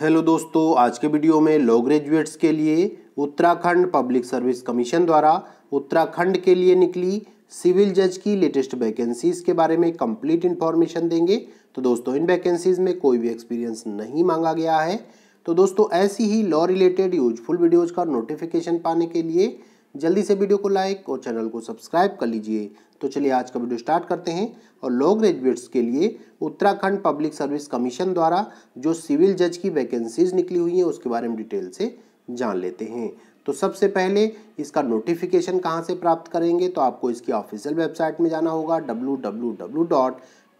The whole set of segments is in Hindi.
हेलो दोस्तों आज के वीडियो में लॉ ग्रेजुएट्स के लिए उत्तराखंड पब्लिक सर्विस कमीशन द्वारा उत्तराखंड के लिए निकली सिविल जज की लेटेस्ट वैकेंसीज के बारे में कंप्लीट इन्फॉर्मेशन देंगे तो दोस्तों इन वैकेंसीज में कोई भी एक्सपीरियंस नहीं मांगा गया है तो दोस्तों ऐसी ही लॉ रिलेटेड यूजफुल वीडियोज़ का नोटिफिकेशन पाने के लिए जल्दी से वीडियो को लाइक और चैनल को सब्सक्राइब कर लीजिए तो चलिए आज का वीडियो स्टार्ट करते हैं और लॉ ग्रेजुएट्स के लिए उत्तराखंड पब्लिक सर्विस कमीशन द्वारा जो सिविल जज की वैकेंसीज निकली हुई हैं उसके बारे में डिटेल से जान लेते हैं तो सबसे पहले इसका नोटिफिकेशन कहाँ से प्राप्त करेंगे तो आपको इसकी ऑफिशियल वेबसाइट में जाना होगा डब्ल्यू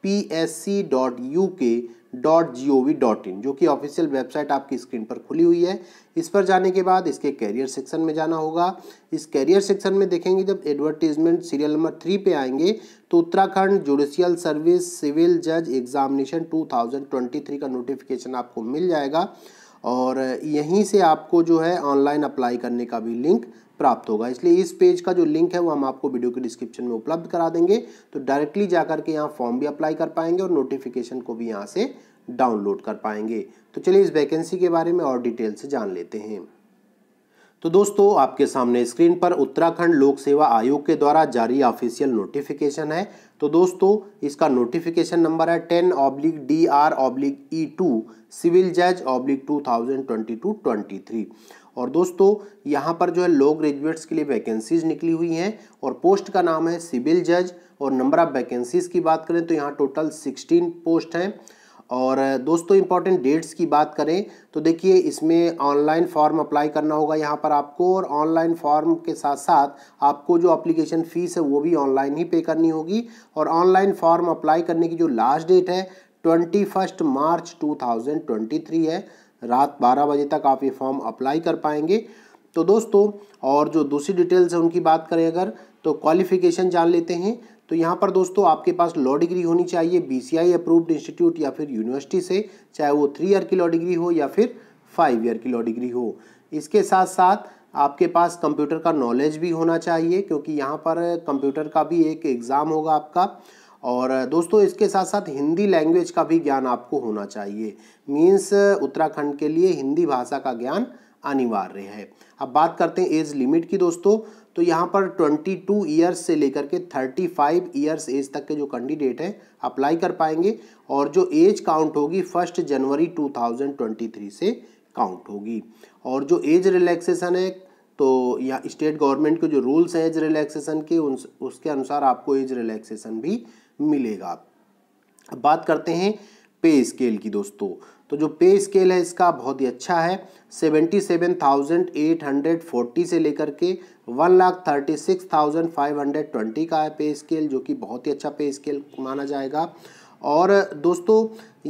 psc.uk.gov.in जो कि ऑफिशियल वेबसाइट आपकी स्क्रीन पर खुली हुई है इस पर जाने के बाद इसके कैरियर सेक्शन में जाना होगा इस कैरियर सेक्शन में देखेंगे जब एडवर्टीजमेंट सीरियल नंबर थ्री पे आएंगे तो उत्तराखंड जुडिशियल सर्विस सिविल जज एग्जामिनेशन 2023 का नोटिफिकेशन आपको मिल जाएगा और यहीं से आपको जो है ऑनलाइन अप्लाई करने का भी लिंक प्राप्त होगा इसलिए इस पेज का जो लिंक है वो हम आपको वीडियो के डिस्क्रिप्शन में उपलब्ध करा देंगे तो डायरेक्टली जा करके यहाँ फॉर्म भी अप्लाई कर पाएंगे और नोटिफिकेशन को भी यहाँ से डाउनलोड कर पाएंगे तो चलिए इस वैकेंसी के बारे में और डिटेल से जान लेते हैं तो दोस्तों आपके सामने स्क्रीन पर उत्तराखंड लोक सेवा आयोग के द्वारा जारी ऑफिशियल नोटिफिकेशन है तो दोस्तों इसका नोटिफिकेशन नंबर है ten oblique D R oblique E two civil जज oblique two thousand twenty two twenty three और दोस्तों यहाँ पर जो है लो ग्रेजुएट्स के लिए वैकेंसीज निकली हुई हैं और पोस्ट का नाम है सिविल जज और नंबर ऑफ वैकेंसीज की बात करें तो यहाँ टोटल सिक्सटीन पोस्ट हैं और दोस्तों इम्पॉर्टेंट डेट्स की बात करें तो देखिए इसमें ऑनलाइन फॉर्म अप्लाई करना होगा यहाँ पर आपको और ऑनलाइन फॉर्म के साथ साथ आपको जो अप्लीकेशन फ़ीस है वो भी ऑनलाइन ही पे करनी होगी और ऑनलाइन फॉर्म अप्लाई करने की जो लास्ट डेट है twenty first March two thousand twenty three है रात बारह बजे तक आप ये फॉर्म अप्लाई कर पाएंगे तो दोस्तों और जो दूसरी डिटेल्स है उनकी बात करें अगर तो क्वालिफिकेशन जान लेते हैं तो यहाँ पर दोस्तों आपके पास लॉ डिग्री होनी चाहिए बीसीआई अप्रूव्ड इंस्टीट्यूट या फिर यूनिवर्सिटी से चाहे वो थ्री ईयर की लॉ डिग्री हो या फिर फाइव ईयर की लॉ डिग्री हो इसके साथ साथ आपके पास कंप्यूटर का नॉलेज भी होना चाहिए क्योंकि यहाँ पर कंप्यूटर का भी एक एग्ज़ाम होगा आपका और दोस्तों इसके साथ साथ हिंदी लैंग्वेज का भी ज्ञान आपको होना चाहिए मीन्स उत्तराखंड के लिए हिंदी भाषा का ज्ञान अनिवार्य है अब बात करते हैं एज लिमिट की दोस्तों तो यहाँ पर 22 ईयर्स से लेकर के 35 ईयर्स एज तक के जो कैंडिडेट हैं अप्लाई कर पाएंगे और जो एज काउंट होगी फर्स्ट जनवरी 2023 से काउंट होगी और जो एज रिलैक्सेशन है तो या स्टेट गवर्नमेंट के जो रूल्स हैं एज रिलैक्सेशन के उन उसके अनुसार आपको एज रिलैक्सेशन भी मिलेगा अब बात करते हैं पे स्केल की दोस्तों तो जो पे स्केल है इसका बहुत ही अच्छा है seventy seven thousand eight hundred forty से लेकर के one lakh thirty six thousand five hundred twenty का है पे स्केल जो कि बहुत ही अच्छा पे स्केल माना जाएगा और दोस्तों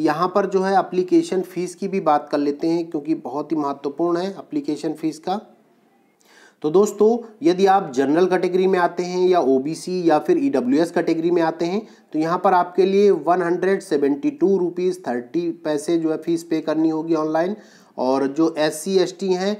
यहाँ पर जो है अप्लीकेशन फ़ीस की भी बात कर लेते हैं क्योंकि बहुत ही महत्वपूर्ण है अप्लीकेशन फ़ीस का तो दोस्तों यदि आप जनरल कैटेगरी में आते हैं या ओबीसी या फिर ईडब्ल्यूएस e कैटेगरी में आते हैं तो यहाँ पर आपके लिए one hundred seventy two rupees thirty पैसे जो है फीस पे करनी होगी ऑनलाइन और जो एस सी एस टी हैं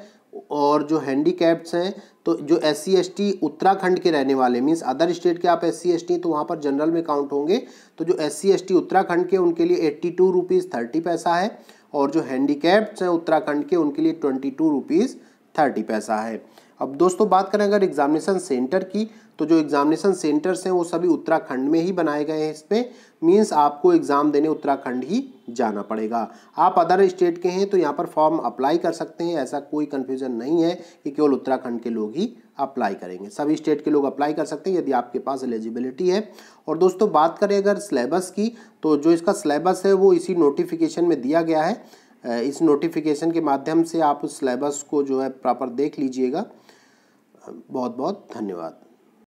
और जो हैंडीकैप्स हैं तो जो एस सी उत्तराखंड के रहने वाले मीन्स अदर स्टेट के आप एस सी तो वहाँ पर जनरल में काउंट होंगे तो जो एस सी उत्तराखंड के उनके लिए एट्टी टू रुपीज़ थर्टी पैसा है और जो हैंडीकैप्ड हैं उत्तराखंड के उनके लिए ट्वेंटी टू रुपीज़ थर्टी पैसा है अब दोस्तों बात करें अगर एग्जामिनेशन सेंटर की तो जो एग्जामिनेशन सेंटर्स हैं वो सभी उत्तराखंड में ही बनाए गए हैं इसमें मीन्स आपको एग्ज़ाम देने उत्तराखंड ही जाना पड़ेगा आप अदर स्टेट के हैं तो यहाँ पर फॉर्म अप्लाई कर सकते हैं ऐसा कोई कन्फ्यूज़न नहीं है कि केवल उत्तराखंड के लोग ही अप्लाई करेंगे सभी स्टेट के लोग अप्लाई कर सकते हैं यदि आपके पास एलिजिबिलिटी है और दोस्तों बात करें अगर सिलेबस की तो जो इसका सिलेबस है वो इसी नोटिफिकेशन में दिया गया है इस नोटिफिकेशन के माध्यम से आप उस सिलेबस को जो है प्रॉपर देख लीजिएगा बहुत बहुत धन्यवाद